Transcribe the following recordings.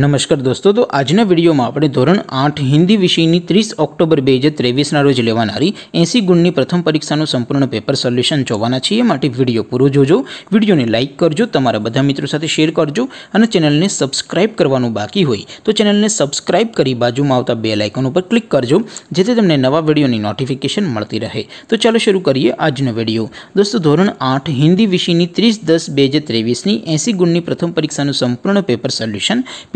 नमस्कार दोस्तों तो आज ने वीडियो में अपने ધોરણ 8 हिंदी विषयनी 30 अक्टूबर 2023 न रोजी लेवनारी 80 गुणनी प्रथम परीक्षा नो संपूर्ण पेपर सॉल्यूशन જોવાના છે માટે વિડિયો પૂરું જોજો વિડિયોને લાઈક કરજો તમારા બધા મિત્રો સાથે શેર કરજો અને ચેનલને સબ્સ્ક્રાઇબ કરવાનો બાકી હોય તો ચેનલને સબ્સ્ક્રાઇબ કરી बाजूમાં આવતા બેલ આઇકન ઉપર ક્લિક કરજો જેથી તમને નવા ভিডিওની નોટિફિકેશન મળતી રહે તો ચાલો શરૂ કરીએ આજનો વિડિયો दोस्तों ધોરણ 8 हिंदी विषयनी 30 10 2023 ની 80 ગુણની પ્રથમ પરીક્ષાનું સંપૂર્ણ પેપર સોલ્યુશન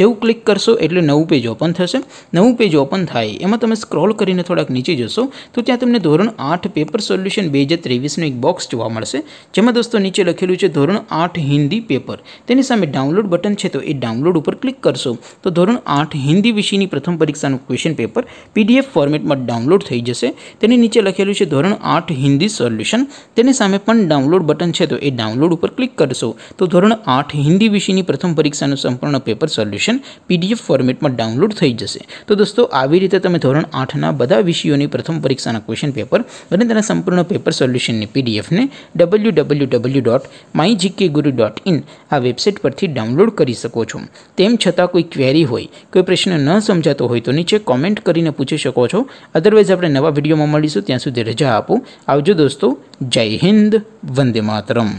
જેવું ક્લિક કરશો એટલે નવું પેજ ઓપન થશે નવું પેજ ઓપન થાય એમાં તમે સ્ક્રોલ કરીને થોડક નીચે જશો તો ત્યાં તમને ધોરણ 8 પેપર સોલ્યુશન 2023 નો એક બોક્સ જોવા મળશે જેમ આ દોસ્તો નીચે લખેલું છે ધોરણ 8 હિન્દી પેપર તેની સામે ડાઉનલોડ બટન છે તો એ ડાઉનલોડ ઉપર ક્લિક કરશો તો ધોરણ 8 હિન્દી વિષયની પ્રથમ પરીક્ષાનું ક્વેશ્ચન પેપર પીડીએફ ફોર્મેટમાં ડાઉનલોડ થઈ જશે તેની નીચે લખેલું છે ધોરણ 8 હિન્દી સોલ્યુશન તેની સામે પણ ડાઉનલોડ બટન છે તો એ ડાઉનલોડ ઉપર ક્લિક કરશો તો ધોરણ 8 હિન્દી વિષયની પ્રથમ પરીક્ષાનું સંપૂર્ણ પેપર सॉल्यूशन पीडीएफ फॉर्मेट में डाउनलोड થઈ જશે તો દોસ્તો આવી રીતે તમે ધોરણ 8 ના બધા વિષયોની પ્રથમ પરીક્ષાના ક્વેશ્ચન પેપર અને તેના સંપૂર્ણ પેપર સોલ્યુશનની પીડીએફ ને www.mygkguru.in આ વેબસાઈટ પરથી ડાઉનલોડ કરી શકો છો તેમ છતાં કોઈ ક્વેરી હોય કોઈ પ્રશ્ન ન સમજાતો હોય તો નીચે કમેન્ટ કરીને પૂછી શકો છો અધરવાઇઝ આપણે નવા વિડિયોમાં મળીશું ત્યાં સુધી રજા આપો આવજો દોસ્તો જય હિન્દ વંદે માતરમ